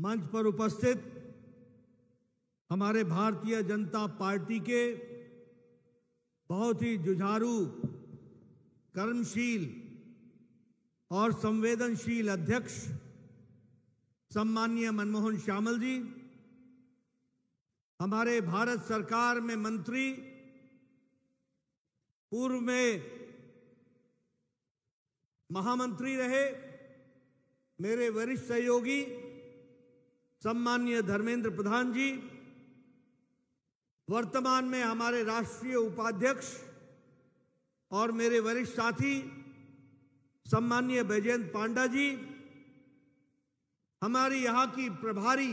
मंच पर उपस्थित हमारे भारतीय जनता पार्टी के बहुत ही जुझारू कर्मशील और संवेदनशील अध्यक्ष सम्मानीय मनमोहन श्यामल जी हमारे भारत सरकार में मंत्री पूर्व में महामंत्री रहे मेरे वरिष्ठ सहयोगी सम्मान्य धर्मेंद्र प्रधान जी वर्तमान में हमारे राष्ट्रीय उपाध्यक्ष और मेरे वरिष्ठ साथी सम्मान्य बैजयंत पांडा जी हमारे यहाँ की प्रभारी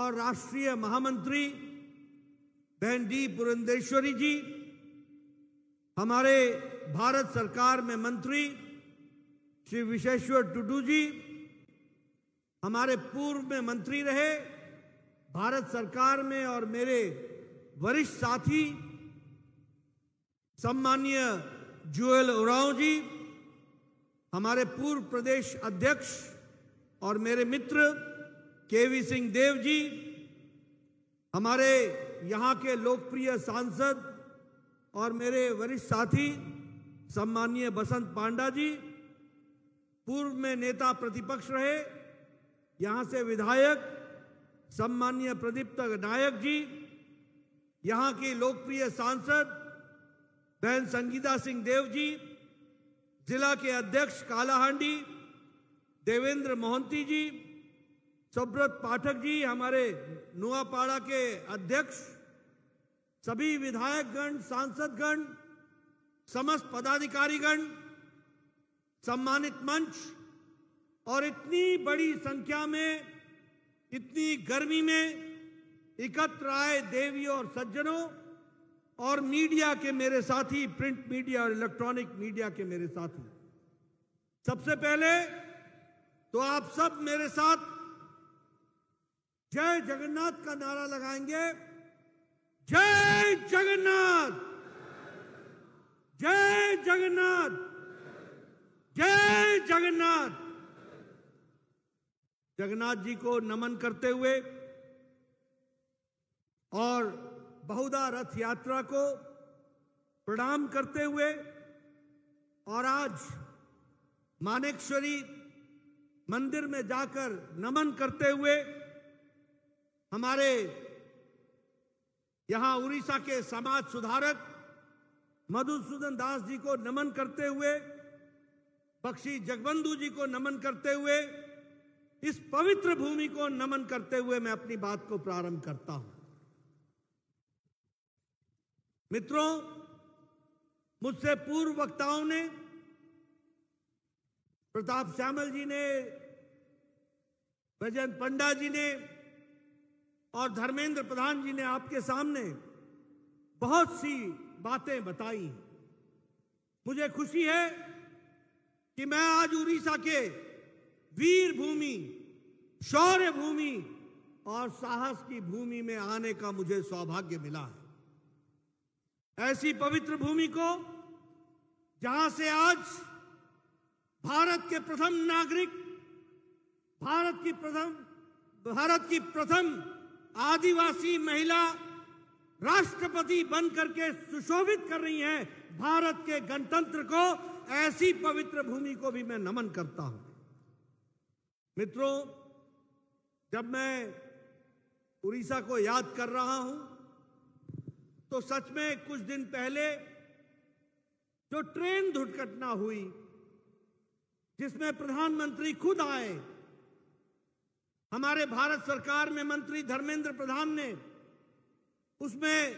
और राष्ट्रीय महामंत्री बहन डी पुरंदेश्वरी जी हमारे भारत सरकार में मंत्री श्री विशेश्वर टुडू जी हमारे पूर्व में मंत्री रहे भारत सरकार में और मेरे वरिष्ठ साथी सम्मान्य जुएल उराव जी हमारे पूर्व प्रदेश अध्यक्ष और मेरे मित्र केवी सिंह देव जी हमारे यहाँ के लोकप्रिय सांसद और मेरे वरिष्ठ साथी सम्मानीय बसंत पांडा जी पूर्व में नेता प्रतिपक्ष रहे यहां से विधायक सम्मान्य प्रदीप्त नायक जी यहां की लोकप्रिय सांसद बहन संगीता सिंह देव जी जिला के अध्यक्ष कालाहांडी देवेंद्र मोहंती जी सुब्रत पाठक जी हमारे नुआपाड़ा के अध्यक्ष सभी विधायकगण सांसदगण समस्त पदाधिकारीगण सम्मानित मंच और इतनी बड़ी संख्या में इतनी गर्मी में एकत्र आए देवियों और सज्जनों और मीडिया के मेरे साथी प्रिंट मीडिया और इलेक्ट्रॉनिक मीडिया के मेरे साथी सबसे पहले तो आप सब मेरे साथ जय जगन्नाथ का नारा लगाएंगे जय जगन्नाथ जय जगन्नाथ जय जगन्नाथ जगन्नाथ जी को नमन करते हुए और बहुधा रथ यात्रा को प्रणाम करते हुए और आज मानेश्वरी मंदिर में जाकर नमन करते हुए हमारे यहां उड़ीसा के समाज सुधारक मधुसूदन दास जी को नमन करते हुए बख्शी जगबंधु जी को नमन करते हुए इस पवित्र भूमि को नमन करते हुए मैं अपनी बात को प्रारंभ करता हूं मित्रों मुझसे पूर्व वक्ताओं ने प्रताप श्यामल जी ने ब्रजंत पंडा जी ने और धर्मेंद्र प्रधान जी ने आपके सामने बहुत सी बातें बताई मुझे खुशी है कि मैं आज उड़ीसा के वीर भूमि शौर्य भूमि और साहस की भूमि में आने का मुझे सौभाग्य मिला है ऐसी पवित्र भूमि को जहां से आज भारत के प्रथम नागरिक भारत की प्रथम भारत की प्रथम आदिवासी महिला राष्ट्रपति बन करके सुशोभित कर रही हैं भारत के गणतंत्र को ऐसी पवित्र भूमि को भी मैं नमन करता हूं मित्रों जब मैं उड़ीसा को याद कर रहा हूं तो सच में कुछ दिन पहले जो ट्रेन दुर्घटना हुई जिसमें प्रधानमंत्री खुद आए हमारे भारत सरकार में मंत्री धर्मेंद्र प्रधान ने उसमें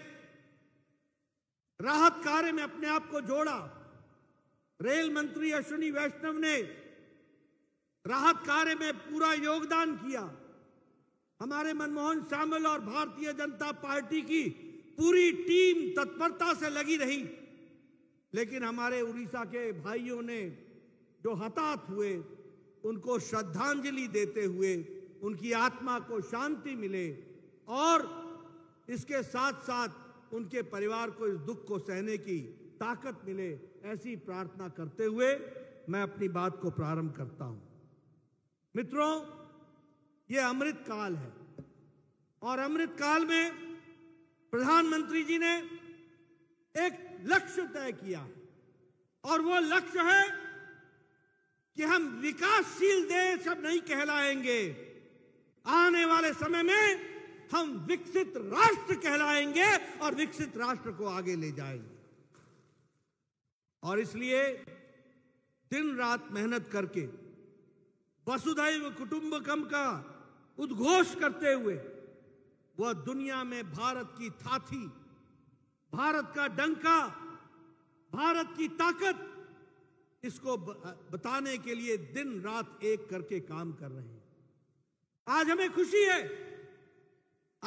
राहत कार्य में अपने आप को जोड़ा रेल मंत्री अश्विनी वैष्णव ने राहत कार्य में पूरा योगदान किया हमारे मनमोहन शामिल और भारतीय जनता पार्टी की पूरी टीम तत्परता से लगी रही लेकिन हमारे उड़ीसा के भाइयों ने जो हताहत हुए उनको श्रद्धांजलि देते हुए उनकी आत्मा को शांति मिले और इसके साथ साथ उनके परिवार को इस दुख को सहने की ताकत मिले ऐसी प्रार्थना करते हुए मैं अपनी बात को प्रारंभ करता हूं मित्रों ये अमृत काल है और अमृत काल में प्रधानमंत्री जी ने एक लक्ष्य तय किया और वो लक्ष्य है कि हम विकासशील देश अब नहीं कहलाएंगे आने वाले समय में हम विकसित राष्ट्र कहलाएंगे और विकसित राष्ट्र को आगे ले जाएंगे और इसलिए दिन रात मेहनत करके वसुधैव कुटुंबकम का उद्घोष करते हुए वह दुनिया में भारत की थाथी भारत का डंका भारत की ताकत इसको बताने के लिए दिन रात एक करके काम कर रहे हैं आज हमें खुशी है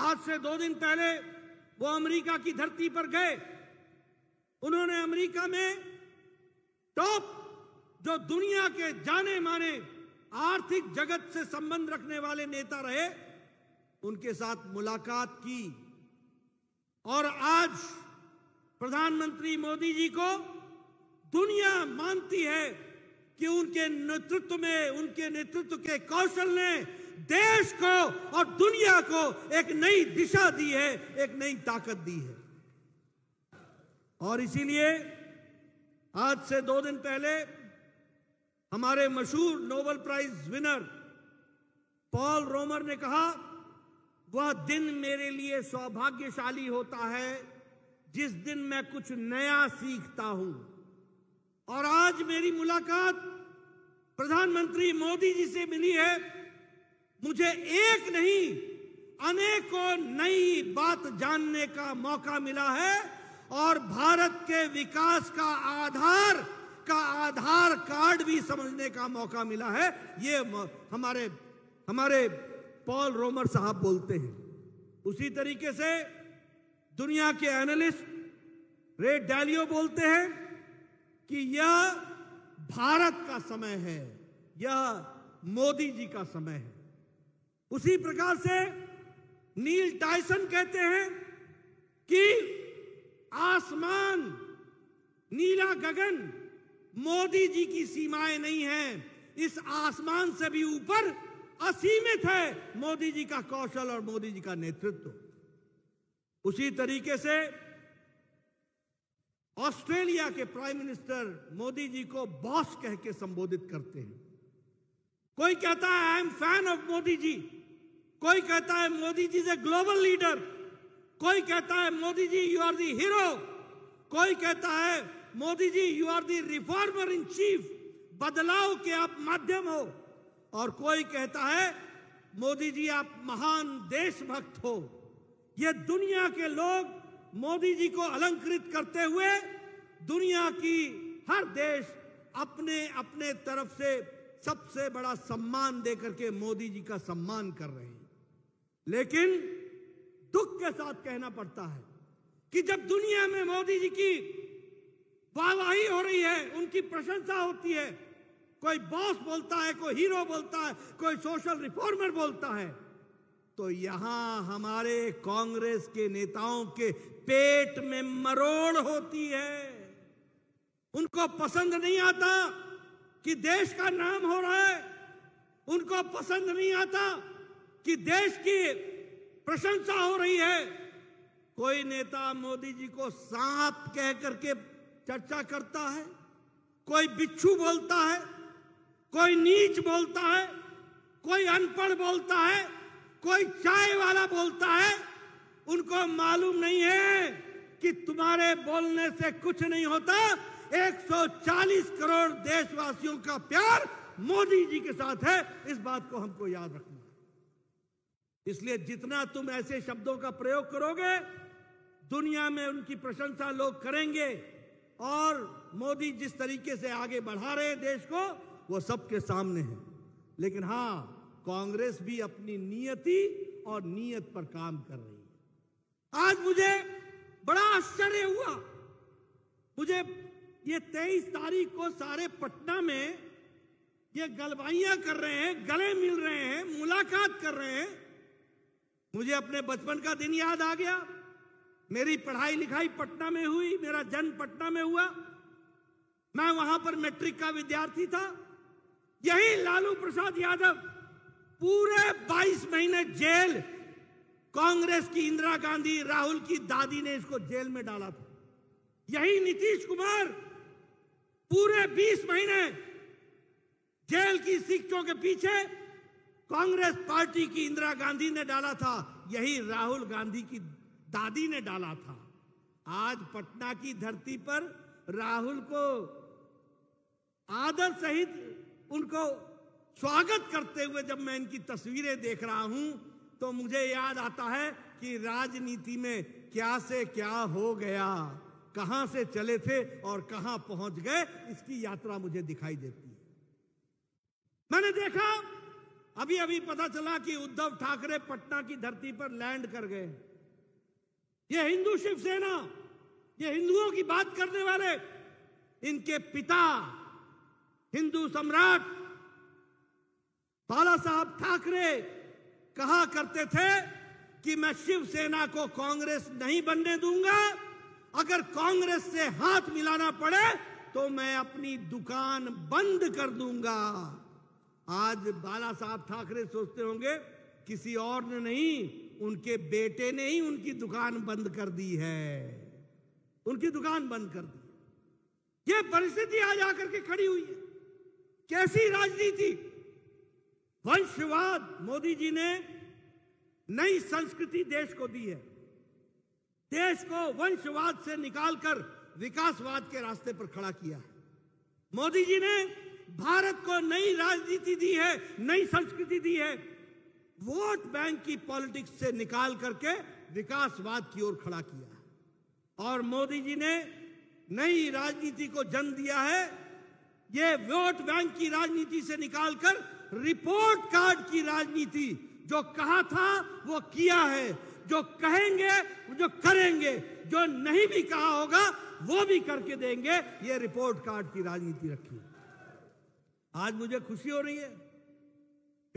आज से दो दिन पहले वो अमेरिका की धरती पर गए उन्होंने अमेरिका में टॉप जो दुनिया के जाने माने आर्थिक जगत से संबंध रखने वाले नेता रहे उनके साथ मुलाकात की और आज प्रधानमंत्री मोदी जी को दुनिया मानती है कि उनके नेतृत्व में उनके नेतृत्व के कौशल ने देश को और दुनिया को एक नई दिशा दी है एक नई ताकत दी है और इसीलिए आज से दो दिन पहले हमारे मशहूर Nobel prize winner Paul Romer ने कहा वह दिन मेरे लिए सौभाग्यशाली होता है जिस दिन मैं कुछ नया सीखता हूं और आज मेरी मुलाकात प्रधानमंत्री मोदी जी से मिली है मुझे एक नहीं अनेकों नई बात जानने का मौका मिला है और भारत के विकास का आधार का आधार कार्ड भी समझने का मौका मिला है ये हमारे हमारे पॉल रोमर साहब बोलते हैं उसी तरीके से दुनिया के एनालिस्ट रेड डैलियो बोलते हैं कि यह भारत का समय है यह मोदी जी का समय है उसी प्रकार से नील टाइसन कहते हैं कि आसमान नीला गगन मोदी जी की सीमाएं नहीं है इस आसमान से भी ऊपर असीमित है मोदी जी का कौशल और मोदी जी का नेतृत्व उसी तरीके से ऑस्ट्रेलिया के प्राइम मिनिस्टर मोदी जी को बॉस कह के संबोधित करते हैं कोई कहता है I am fan of Modi ji कोई कहता है Modi ji is a global leader कोई कहता है Modi ji you are the hero कोई कहता है Modi ji you are the reformer in chief बदलाव के आप माध्यम हो और कोई कहता है मोदी जी आप महान देशभक्त हो ये दुनिया के लोग मोदी जी को अलंकृत करते हुए दुनिया की हर देश अपने अपने तरफ से सबसे बड़ा सम्मान देकर के मोदी जी का सम्मान कर रहे हैं लेकिन दुख के साथ कहना पड़ता है कि जब दुनिया में मोदी जी की वाहवाही हो रही है उनकी प्रशंसा होती है कोई बॉस बोलता है कोई हीरो बोलता है कोई सोशल रिफॉर्मर बोलता है तो यहां हमारे कांग्रेस के नेताओं के पेट में मरोड़ होती है उनको पसंद नहीं आता कि देश का नाम हो रहा है उनको पसंद नहीं आता कि देश की प्रशंसा हो रही है कोई नेता मोदी जी को सांप कह करके चर्चा करता है कोई बिच्छू बोलता है कोई नीच बोलता है कोई अनपढ़ बोलता है कोई चाय वाला बोलता है उनको मालूम नहीं है कि तुम्हारे बोलने से कुछ नहीं होता 140 करोड़ देशवासियों का प्यार मोदी जी के साथ है इस बात को हमको याद रखना इसलिए जितना तुम ऐसे शब्दों का प्रयोग करोगे दुनिया में उनकी प्रशंसा लोग करेंगे और मोदी जिस तरीके से आगे बढ़ा रहे देश को वो सबके सामने है लेकिन हाँ कांग्रेस भी अपनी नियति और नियत पर काम कर रही है आज मुझे बड़ा आश्चर्य हुआ मुझे ये तेईस तारीख को सारे पटना में ये गलवाइयां कर रहे हैं गले मिल रहे हैं मुलाकात कर रहे हैं मुझे अपने बचपन का दिन याद आ गया मेरी पढ़ाई लिखाई पटना में हुई मेरा जन्म पटना में हुआ मैं वहां पर मैट्रिक का विद्यार्थी था यही लालू प्रसाद यादव पूरे 22 महीने जेल कांग्रेस की इंदिरा गांधी राहुल की दादी ने इसको जेल में डाला था यही नीतीश कुमार पूरे 20 महीने जेल की शिक्षों के पीछे कांग्रेस पार्टी की इंदिरा गांधी ने डाला था यही राहुल गांधी की दादी ने डाला था आज पटना की धरती पर राहुल को आदर सहित उनको स्वागत करते हुए जब मैं इनकी तस्वीरें देख रहा हूं तो मुझे याद आता है कि राजनीति में क्या से क्या हो गया कहां से चले थे और कहां पहुंच गए इसकी यात्रा मुझे दिखाई देती है मैंने देखा अभी अभी पता चला कि उद्धव ठाकरे पटना की धरती पर लैंड कर गए ये हिंदू शिवसेना ये हिंदुओं की बात करने वाले इनके पिता हिंदू सम्राट बाला साहब ठाकरे कहा करते थे कि मैं शिवसेना को कांग्रेस नहीं बनने दूंगा अगर कांग्रेस से हाथ मिलाना पड़े तो मैं अपनी दुकान बंद कर दूंगा आज बाला साहब ठाकरे सोचते होंगे किसी और ने नहीं उनके बेटे ने ही उनकी दुकान बंद कर दी है उनकी दुकान बंद कर दी यह परिस्थिति आज आकर के खड़ी हुई है कैसी राजनीति वंशवाद मोदी जी ने नई संस्कृति देश को दी है देश को वंशवाद से निकालकर विकासवाद के रास्ते पर खड़ा किया है मोदी जी ने भारत को नई राजनीति दी है नई संस्कृति दी है वोट बैंक की पॉलिटिक्स से निकाल करके विकासवाद की ओर खड़ा किया है और मोदी जी ने नई राजनीति को जन्म दिया है ये वोट बैंक की राजनीति से निकालकर रिपोर्ट कार्ड की राजनीति जो कहा था वो किया है जो कहेंगे जो करेंगे जो नहीं भी कहा होगा वो भी करके देंगे ये रिपोर्ट कार्ड की राजनीति रखी आज मुझे खुशी हो रही है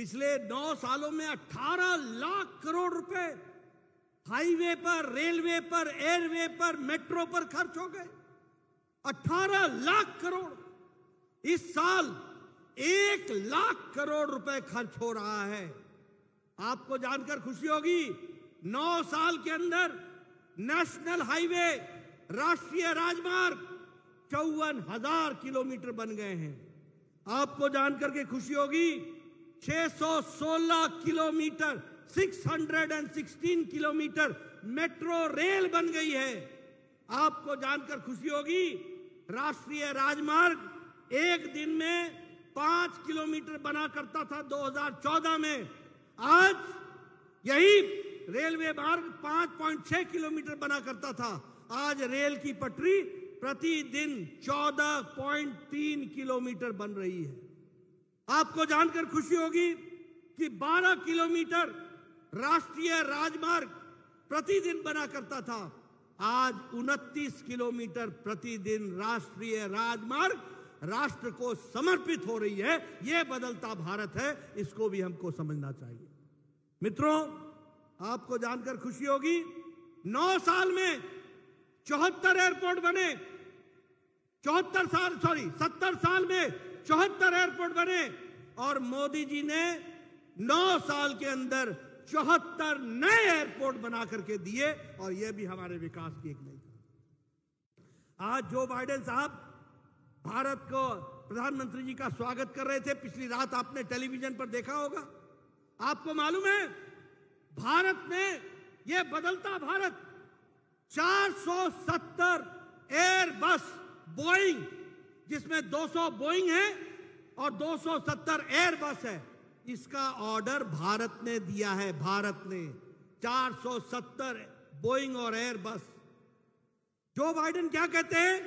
पिछले नौ सालों में 18 लाख करोड़ रुपए हाईवे पर रेलवे पर एयरवे पर मेट्रो पर खर्च हो गए 18 लाख करोड़ इस साल एक लाख करोड़ रुपए खर्च हो रहा है आपको जानकर खुशी होगी नौ साल के अंदर नेशनल हाईवे राष्ट्रीय राजमार्ग चौवन हजार किलोमीटर बन गए हैं आपको जानकर के खुशी होगी 616 किलोमीटर 616 किलोमीटर मेट्रो रेल बन गई है आपको जानकर खुशी होगी राष्ट्रीय राजमार्ग एक दिन में पांच किलोमीटर बना करता था 2014 में आज यही रेलवे मार्ग 5.6 किलोमीटर बना करता था आज रेल की पटरी प्रतिदिन 14.3 किलोमीटर बन रही है आपको जानकर खुशी होगी कि 12 किलोमीटर राष्ट्रीय राजमार्ग प्रतिदिन बना करता था आज उनतीस किलोमीटर प्रतिदिन राष्ट्रीय राजमार्ग राष्ट्र को समर्पित हो रही है यह बदलता भारत है इसको भी हमको समझना चाहिए मित्रों आपको जानकर खुशी होगी नौ साल में चौहत्तर एयरपोर्ट बने चौहत्तर साल सॉरी सत्तर साल में चौहत्तर एयरपोर्ट बने और मोदी जी ने नौ साल के अंदर चौहत्तर नए एयरपोर्ट बना करके दिए और यह भी हमारे विकास की एक नई आज जो बाइडेन साहब भारत को प्रधानमंत्री जी का स्वागत कर रहे थे पिछली रात आपने टेलीविजन पर देखा होगा आपको मालूम है भारत ने यह बदलता भारत 470 एयरबस बोइंग जिसमें 200 बोइंग है और 270 एयरबस है इसका ऑर्डर भारत ने दिया है भारत ने 470 बोइंग और एयरबस जो बाइडन क्या कहते हैं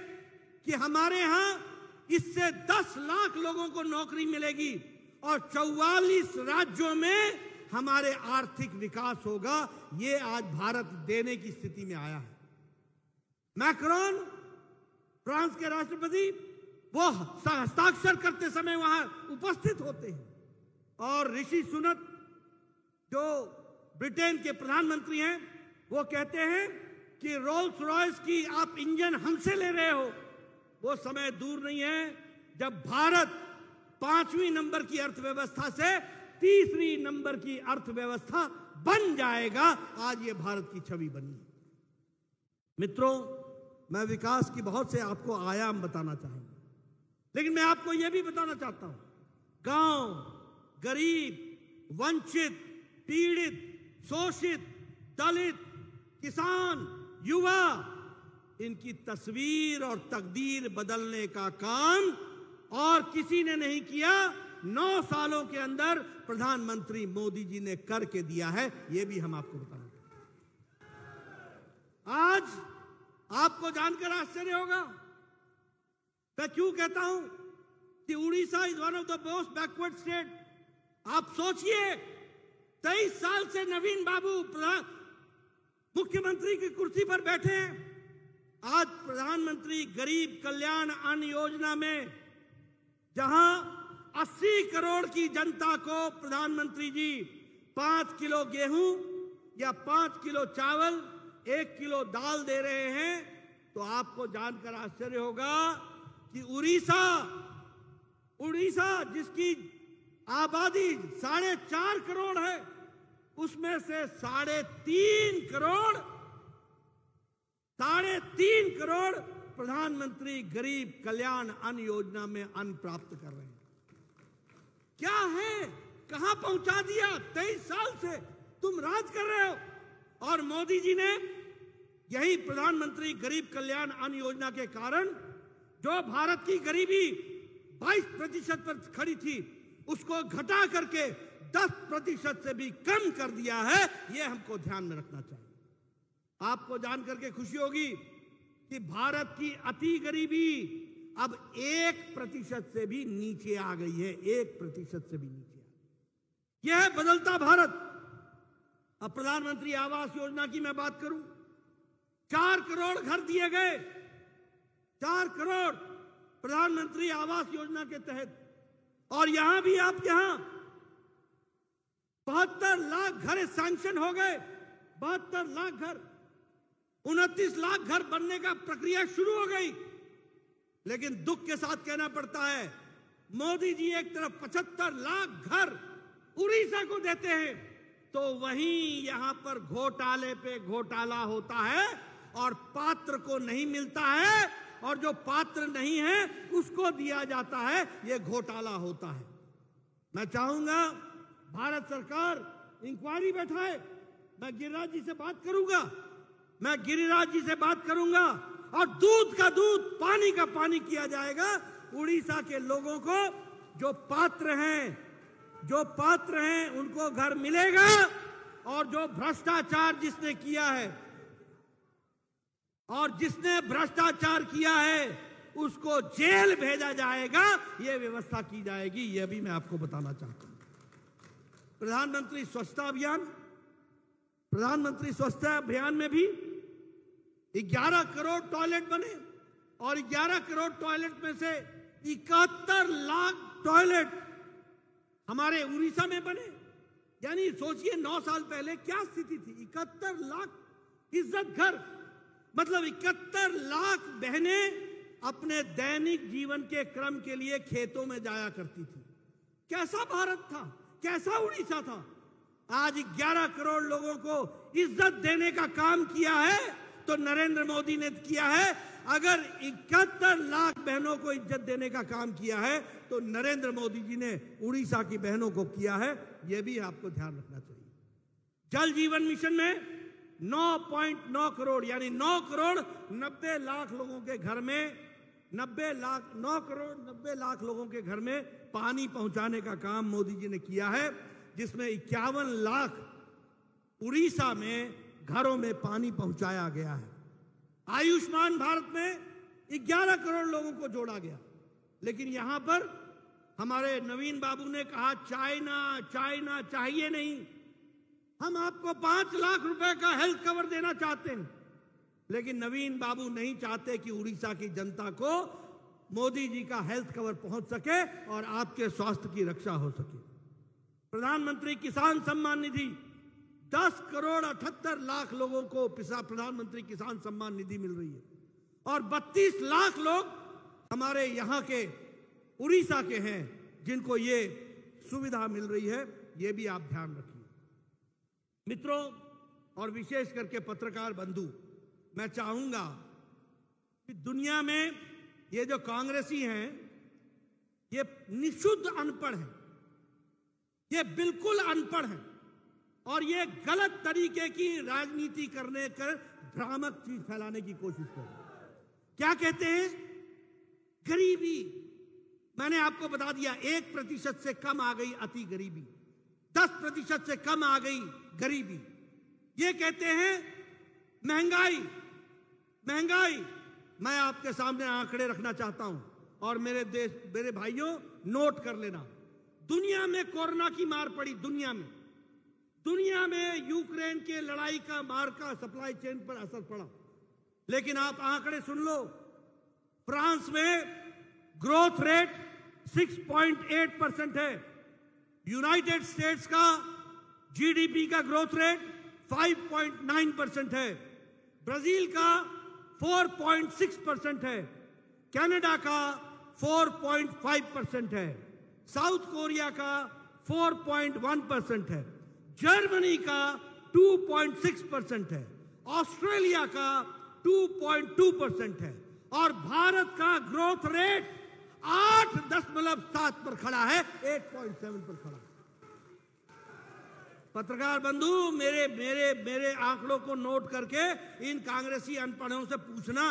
कि हमारे यहां इससे 10 लाख लोगों को नौकरी मिलेगी और 44 राज्यों में हमारे आर्थिक विकास होगा ये आज भारत देने की स्थिति में आया है मैक्रोन फ्रांस के राष्ट्रपति वो हस्ताक्षर करते समय वहां उपस्थित होते हैं और ऋषि सुनत जो ब्रिटेन के प्रधानमंत्री हैं वो कहते हैं कि रोल्स रॉयस की आप इंजन हमसे ले रहे हो वो समय दूर नहीं है जब भारत पांचवी नंबर की अर्थव्यवस्था से तीसरी नंबर की अर्थव्यवस्था बन जाएगा आज ये भारत की छवि बनी मित्रों मैं विकास की बहुत से आपको आयाम बताना चाहूंगा लेकिन मैं आपको यह भी बताना चाहता हूं गांव गरीब वंचित पीड़ित शोषित दलित किसान युवा इनकी तस्वीर और तकदीर बदलने का काम और किसी ने नहीं किया नौ सालों के अंदर प्रधानमंत्री मोदी जी ने करके दिया है यह भी हम आपको बताना आज आपको जानकर आश्चर्य होगा मैं क्यों कहता हूं कि Orissa is one of the most backward state आप सोचिए तेईस साल से नवीन बाबू प्रधान मुख्यमंत्री की कुर्सी पर बैठे हैं आज प्रधानमंत्री गरीब कल्याण अन्न योजना में जहां 80 करोड़ की जनता को प्रधानमंत्री जी पांच किलो गेहूं या पांच किलो चावल एक किलो दाल दे रहे हैं तो आपको जानकर आश्चर्य होगा कि उड़ीसा उड़ीसा जिसकी आबादी साढ़े चार करोड़ है उसमें से साढ़े तीन करोड़ साढ़े तीन करोड़ प्रधानमंत्री गरीब कल्याण अन्न योजना में अन्न प्राप्त कर रहे हैं क्या है कहां पहुंचा दिया तेईस साल से तुम राज कर रहे हो और मोदी जी ने यही प्रधानमंत्री गरीब कल्याण अन्न योजना के कारण जो भारत की गरीबी 22 प्रतिशत पर खड़ी थी उसको घटा करके 10 प्रतिशत से भी कम कर दिया है यह हमको ध्यान में रखना चाहिए आपको जान करके खुशी होगी कि भारत की अति गरीबी अब एक प्रतिशत से भी नीचे आ गई है एक प्रतिशत से भी नीचे आ गई यह बदलता भारत अब प्रधानमंत्री आवास योजना की मैं बात करूं चार करोड़ घर दिए गए चार करोड़ प्रधानमंत्री आवास योजना के तहत और यहां भी आप यहां बहत्तर लाख घर सैंक्शन हो गए बहत्तर लाख घर उनतीस लाख घर बनने का प्रक्रिया शुरू हो गई लेकिन दुख के साथ कहना पड़ता है मोदी जी एक तरफ पचहत्तर लाख घर उड़ीसा को देते हैं तो वहीं यहां पर घोटाले पे घोटाला होता है और पात्र को नहीं मिलता है और जो पात्र नहीं है उसको दिया जाता है ये घोटाला होता है मैं चाहूंगा भारत सरकार इंक्वायरी बैठाए मैं गिरिराज जी से बात करूंगा मैं गिरिराज जी से बात करूंगा और दूध का दूध पानी का पानी किया जाएगा उड़ीसा के लोगों को जो पात्र हैं जो पात्र हैं उनको घर मिलेगा और जो भ्रष्टाचार जिसने किया है और जिसने भ्रष्टाचार किया है उसको जेल भेजा जाएगा यह व्यवस्था की जाएगी यह भी मैं आपको बताना चाहता हूं प्रधानमंत्री स्वच्छता अभियान प्रधानमंत्री स्वच्छता अभियान में भी 11 करोड़ टॉयलेट बने और 11 करोड़ टॉयलेट में से इकहत्तर लाख टॉयलेट हमारे उड़ीसा में बने यानी सोचिए नौ साल पहले क्या स्थिति थी इकहत्तर लाख इज्जत घर मतलब इकहत्तर लाख बहनें अपने दैनिक जीवन के क्रम के लिए खेतों में जाया करती थी कैसा भारत था कैसा उड़ीसा था आज 11 करोड़ लोगों को इज्जत देने का काम किया है तो नरेंद्र मोदी ने किया है अगर इकहत्तर लाख बहनों को इज्जत देने का काम किया है तो नरेंद्र मोदी जी ने उड़ीसा की बहनों को किया है यह भी आपको ध्यान रखना चाहिए जल जीवन मिशन में 9.9 करोड़ यानी 9 करोड़ 90 लाख लोगों के घर में 90 लाख 9 करोड़ 90 लाख लोगों के घर में पानी पहुंचाने का काम मोदी जी ने किया है जिसमें इक्यावन लाख उड़ीसा में घरों में पानी पहुंचाया गया है आयुष्मान भारत में 11 करोड़ लोगों को जोड़ा गया लेकिन यहां पर हमारे नवीन बाबू ने कहा चाइना चाइना चाहिए नहीं हम आपको पांच लाख रुपए का हेल्थ कवर देना चाहते हैं लेकिन नवीन बाबू नहीं चाहते कि उड़ीसा की जनता को मोदी जी का हेल्थ कवर पहुंच सके और आपके स्वास्थ्य की रक्षा हो सके प्रधानमंत्री किसान सम्मान निधि दस करोड़ अठहत्तर लाख लोगों को प्रधानमंत्री किसान सम्मान निधि मिल रही है और बत्तीस लाख लोग हमारे यहाँ के उड़ीसा के हैं जिनको ये सुविधा मिल रही है ये भी आप ध्यान रखिए मित्रों और विशेष करके पत्रकार बंधु मैं चाहूंगा कि दुनिया में ये जो कांग्रेसी हैं ये निशुद्ध अनपढ़ हैं ये बिल्कुल अनपढ़ हैं और ये गलत तरीके की राजनीति करने कर भ्रामक चीज फैलाने की कोशिश कर क्या कहते हैं गरीबी मैंने आपको बता दिया एक प्रतिशत से कम आ गई अति गरीबी दस प्रतिशत से कम आ गई गरीबी ये कहते हैं महंगाई महंगाई मैं आपके सामने आंकड़े रखना चाहता हूं और मेरे देश मेरे भाइयों नोट कर लेना दुनिया में कोरोना की मार पड़ी दुनिया में दुनिया में यूक्रेन के लड़ाई का मार का सप्लाई चेन पर असर पड़ा लेकिन आप आंकड़े सुन लो फ्रांस में ग्रोथ रेट 6.8 परसेंट है यूनाइटेड स्टेट्स का जीडीपी का ग्रोथ रेट 5.9 परसेंट है ब्राजील का 4.6 परसेंट है कनाडा का 4.5 परसेंट है साउथ कोरिया का 4.1 परसेंट है जर्मनी का 2.6 परसेंट है ऑस्ट्रेलिया का 2.2 परसेंट है और भारत का ग्रोथ रेट आठ दशमलव सात पर खड़ा है 8.7 पर खड़ा पत्रकार बंधु मेरे मेरे मेरे आंकड़ों को नोट करके इन कांग्रेसी अनपढ़ों से पूछना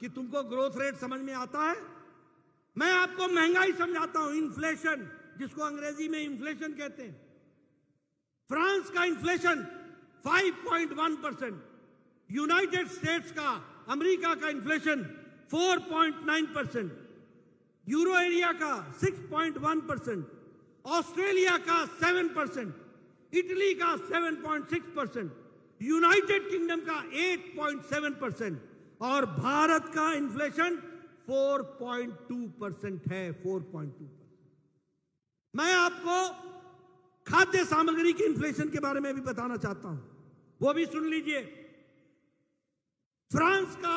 कि तुमको ग्रोथ रेट समझ में आता है मैं आपको महंगाई समझाता हूं इन्फ्लेशन जिसको अंग्रेजी में इन्फ्लेशन कहते हैं फ्रांस का इन्फ्लेशन 5.1 परसेंट यूनाइटेड स्टेट्स का अमेरिका का इन्फ्लेशन 4.9 परसेंट यूरो एरिया का 6.1 परसेंट ऑस्ट्रेलिया का 7 परसेंट इटली का 7.6 परसेंट यूनाइटेड किंगडम का 8.7 परसेंट और भारत का इन्फ्लेशन 4.2 परसेंट है 4.2 परसेंट मैं आपको खाद्य सामग्री के इन्फ्लेशन के बारे में भी बताना चाहता हूं वो भी सुन लीजिए फ्रांस का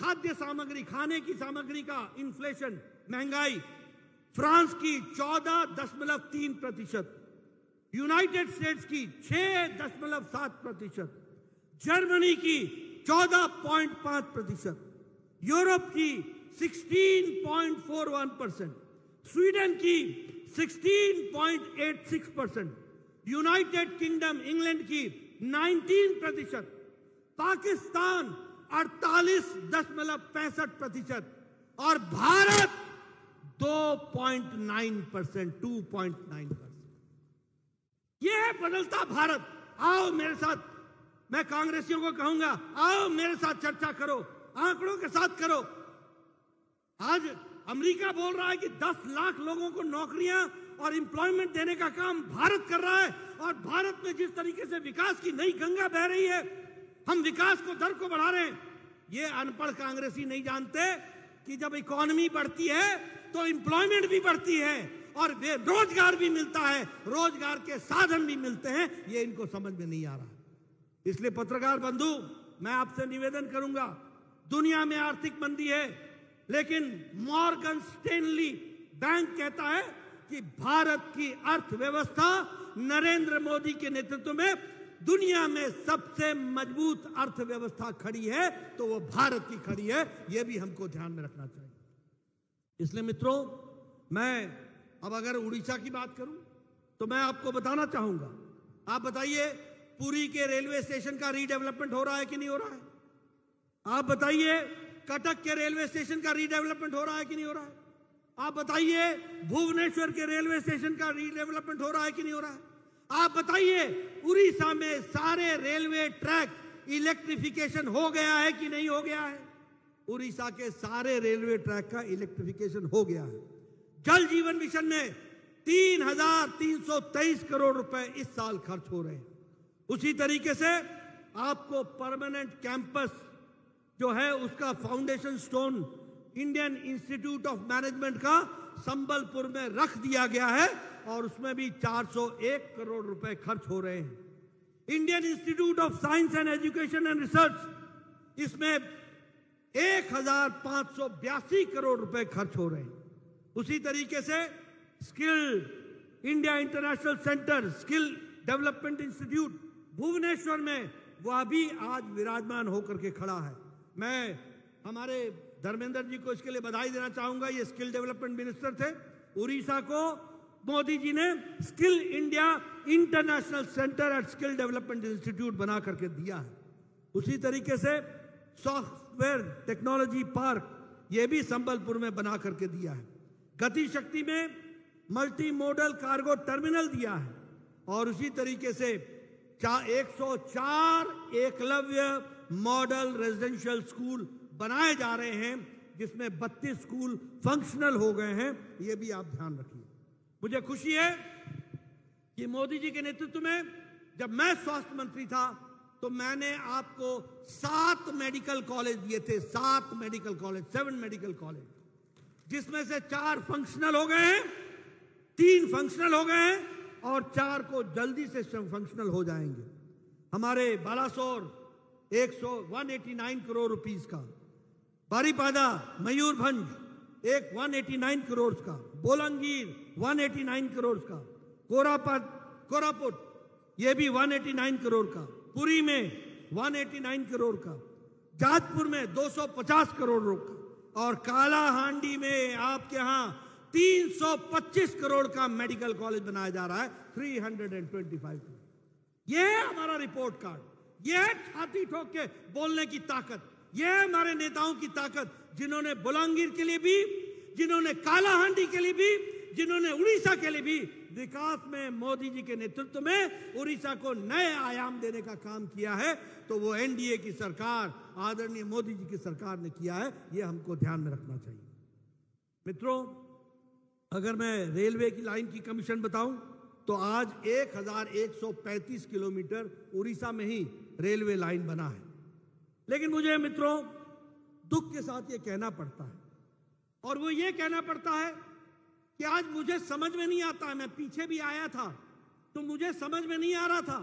खाद्य सामग्री खाने की सामग्री का इन्फ्लेशन महंगाई फ्रांस की चौदह दशमलव तीन प्रतिशत यूनाइटेड स्टेट्स की छह दशमलव सात प्रतिशत जर्मनी की चौदह पॉइंट पांच प्रतिशत यूरोप की sixteen point four one percent Sweden की 16.86 परसेंट यूनाइटेड किंगडम इंग्लैंड की 19 प्रतिशत पाकिस्तान अड़तालीस दशमलव पैंसठ प्रतिशत और Bharat 2.9 percent two point nine percent यह है बदलता भारत आओ मेरे साथ मैं कांग्रेसियों को कहूंगा आओ मेरे साथ चर्चा करो आंकड़ों के साथ करो आज अमेरिका बोल रहा है कि 10 लाख लोगों को नौकरियां और इंप्लॉयमेंट देने का काम भारत कर रहा है और भारत में जिस तरीके से विकास की नई गंगा बह रही है हम विकास को दर को बढ़ा रहे हैं ये अनपढ़ कांग्रेसी नहीं जानते कि जब इकोनॉमी बढ़ती है तो इंप्लॉयमेंट भी बढ़ती है और रोजगार भी मिलता है रोजगार के साधन भी मिलते हैं ये इनको समझ में नहीं आ रहा इसलिए पत्रकार बंधु मैं आपसे निवेदन करूंगा दुनिया में आर्थिक मंदी है लेकिन मॉर्गन स्टेनली बैंक कहता है कि भारत की अर्थव्यवस्था नरेंद्र मोदी के नेतृत्व में दुनिया में सबसे मजबूत अर्थव्यवस्था खड़ी है तो वो भारत की खड़ी है ये भी हमको ध्यान में रखना चाहिए इसलिए मित्रों मैं अब अगर उड़ीसा की बात करूं तो मैं आपको बताना चाहूंगा आप बताइए पुरी के रेलवे स्टेशन का रीडेवलपमेंट हो रहा है कि नहीं हो रहा है आप बताइए कटक के रेलवे स्टेशन का रीडेवलपमेंट हो रहा है कि नहीं हो रहा है आप बताइए भुवनेश्वर के रेलवे स्टेशन का रीडेवलपमेंट हो रहा है कि नहीं हो रहा है आप बताइए उड़ीसा में सारे रेलवे ट्रैक इलेक्ट्रिफिकेशन हो गया है कि नहीं हो गया है उड़ीसा के सारे रेलवे ट्रैक का इलेक्ट्रिफिकेशन हो गया है जल जीवन मिशन में तेईस करोड़ रुपए इस साल खर्च हो रहे हैं उसी तरीके से आपको परमानेंट कैंपस जो है उसका foundation stone Indian Institute of Management का संबलपुर में रख दिया गया है और उसमें भी 401 करोड़ रुपए खर्च हो रहे हैं Indian Institute of Science and Education and Research इसमें एक करोड़ रुपए खर्च हो रहे हैं उसी तरीके से skill India international centre skill development institute Bhubaneswar में वह भी आज विराजमान होकर के खड़ा है मैं हमारे धर्मेंद्र जी को इसके लिए बधाई देना चाहूंगा ये स्किल डेवलपमेंट मिनिस्टर थे उड़ीसा को मोदी जी ने skill India international centre and skill development institute बना करके दिया है उसी तरीके से सॉफ्टवेयर टेक्नोलॉजी पार्क ये भी संबलपुर में बना करके दिया है गति शक्ति में मल्टी मॉडल कार्गो टर्मिनल दिया है और उसी तरीके से चा, 104 एकलव्य मॉडल रेजिडेंशियल स्कूल बनाए जा रहे हैं जिसमें 32 स्कूल फंक्शनल हो गए हैं ये भी आप ध्यान रखिए मुझे खुशी है कि मोदी जी के नेतृत्व में जब मैं स्वास्थ्य मंत्री था तो मैंने आपको सात मेडिकल कॉलेज दिए थे सात medical college seven medical college जिसमें से चार फंक्शनल हो गए हैं तीन फंक्शनल हो गए हैं और चार को जल्दी से फंक्शनल हो जाएंगे हमारे बालासोर एक सौ one eighty nine crore rupees का बारीपादा मयूरभंज एक वन एटी नाइन करोड़ का Bolangir one eighty nine crore का कोरापत कोरापुट ये भी वन एटी नाइन करोड़ का पुरी में वन एटी नाइन करोड़ का जाजपुर में दो सौ पचास करोड़ का और काला हांडी में आपके यहां तीन सौ पच्चीस करोड़ का मेडिकल कॉलेज बनाया जा रहा है three hundred and five crore ये हमारा रिपोर्ट कार्ड यह छाती ठोक के बोलने की ताकत यह हमारे नेताओं की ताकत जिन्होंने बुलंगीर के लिए भी जिन्होंने कालाहांडी के लिए भी जिन्होंने उड़ीसा के लिए भी विकास में मोदी जी के नेतृत्व में उड़ीसा को नए आयाम देने का काम किया है तो वो एनडीए की सरकार आदरणीय मोदी जी की सरकार ने किया है ये हमको ध्यान में रखना चाहिए मित्रों अगर मैं रेलवे की लाइन की कमीशन बताऊं तो आज 1135 किलोमीटर उड़ीसा में ही रेलवे लाइन बना है लेकिन मुझे मित्रों दुख के साथ ये कहना पड़ता है और वो ये कहना पड़ता है कि आज मुझे समझ में नहीं आता मैं पीछे भी आया था तो मुझे समझ में नहीं आ रहा था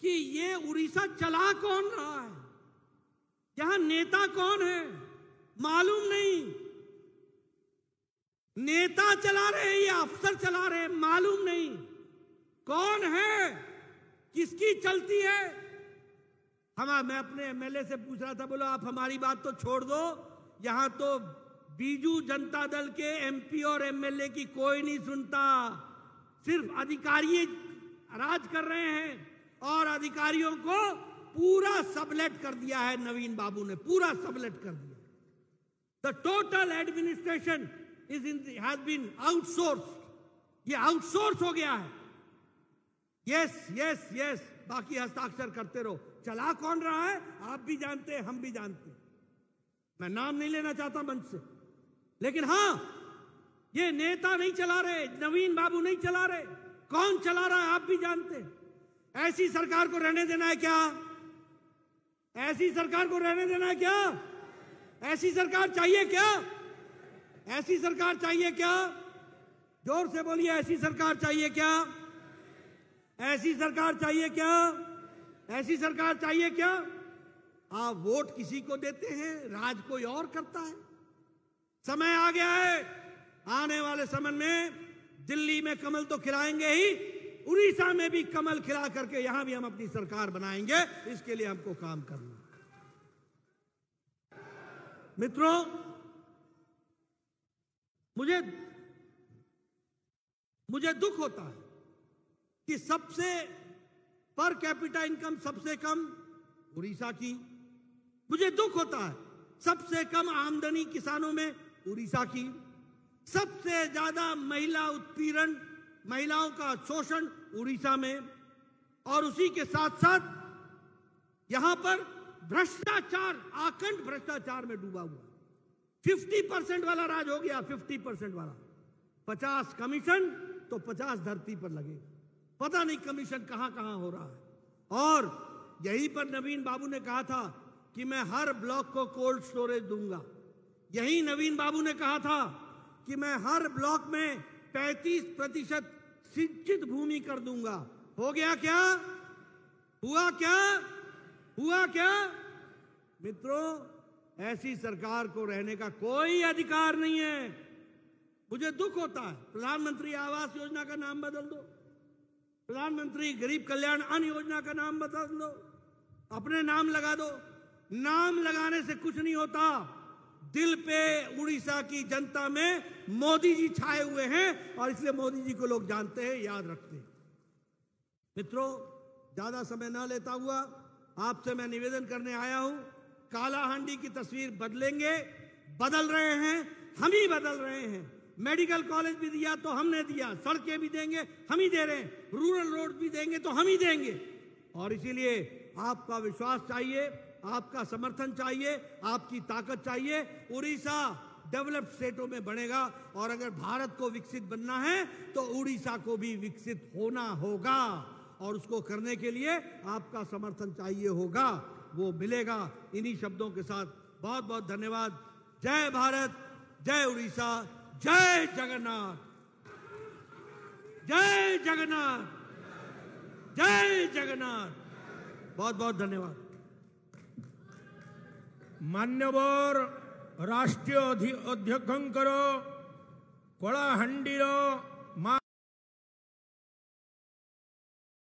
कि ये उड़ीसा चला कौन रहा है यहां नेता कौन है मालूम नहीं नेता चला रहे हैं या अफसर चला रहे हैं मालूम नहीं कौन है किसकी चलती है हम मैं अपने एमएलए से पूछ रहा था बोलो आप हमारी बात तो छोड़ दो यहां तो बीजू जनता दल के एमपी और एमएलए की कोई नहीं सुनता सिर्फ अधिकारी राज कर रहे हैं और अधिकारियों को पूरा सबलेट कर दिया है नवीन बाबू ने पूरा सबलेट कर दिया the total administration is in has been outsource ये आउटसोर्स हो गया है यस यस यस बाकी हस्ताक्षर करते रहो चला कौन रहा है आप भी जानते हैं हम भी जानते हैं मैं नाम नहीं लेना चाहता मंच से लेकिन हां ये नेता नहीं चला रहे नवीन बाबू नहीं चला रहे कौन चला रहा है आप भी जानते हैं ऐसी सरकार को रहने देना है क्या ऐसी सरकार को रहने देना है क्या ऐसी सरकार चाहिए क्या ऐसी सरकार चाहिए क्या जोर से बोलिए ऐसी सरकार चाहिए क्या ऐसी सरकार चाहिए क्या ऐसी सरकार चाहिए क्या आप वोट किसी को देते हैं राज कोई और करता है समय आ गया है आने वाले समय में दिल्ली में कमल तो खिलाएंगे ही उड़ीसा में भी कमल खिला करके यहां भी हम अपनी सरकार बनाएंगे इसके लिए हमको काम करना मित्रों मुझे मुझे दुख होता है कि सबसे पर कैपिटा इनकम सबसे कम उड़ीसा की मुझे दुख होता है सबसे कम आमदनी किसानों में उड़ीसा की सबसे ज्यादा महिला उत्पीड़न महिलाओं का शोषण उड़ीसा में और उसी के साथ साथ यहां पर भ्रष्टाचार आकंठ भ्रष्टाचार में डूबा हुआ 50 परसेंट वाला राज हो गया 50 परसेंट वाला 50 कमीशन तो 50 धरती पर लगेगा पता नहीं कमीशन कहां कहां हो रहा है और यहीं पर नवीन बाबू ने कहा था कि मैं हर ब्लॉक को कोल्ड स्टोरेज दूंगा यही नवीन बाबू ने कहा था कि मैं हर ब्लॉक में 35 प्रतिशत सिंचित भूमि कर दूंगा हो गया क्या हुआ क्या हुआ क्या मित्रों ऐसी सरकार को रहने का कोई अधिकार नहीं है मुझे दुख होता है प्रधानमंत्री आवास योजना का नाम बदल दो प्रधानमंत्री गरीब कल्याण अन्न योजना का नाम बता दो अपने नाम लगा दो नाम लगाने से कुछ नहीं होता दिल पे उड़ीसा की जनता में मोदी जी छाए हुए हैं और इसलिए मोदी जी को लोग जानते हैं याद रखते हैं मित्रों ज्यादा समय ना लेता हुआ आपसे मैं निवेदन करने आया हूं काला हांडी की तस्वीर बदलेंगे बदल रहे हैं हम ही बदल रहे हैं मेडिकल कॉलेज भी दिया तो हमने दिया सड़कें भी देंगे हम ही दे रहे हैं रूरल रोड भी देंगे तो हम ही देंगे और इसीलिए आपका विश्वास चाहिए आपका समर्थन चाहिए आपकी ताकत चाहिए उड़ीसा डेवलप्ड स्टेटों में बढ़ेगा और अगर भारत को विकसित बनना है तो उड़ीसा को भी विकसित होना होगा और उसको करने के लिए आपका समर्थन चाहिए होगा वो मिलेगा इन्हीं शब्दों के साथ बहुत बहुत धन्यवाद जय भारत जय उड़ीसा जय जगन्नाथ जय जगन्नाथ जय जगन्नाथ बहुत बहुत धन्यवाद मान्यवर राष्ट्रीय कला हंडी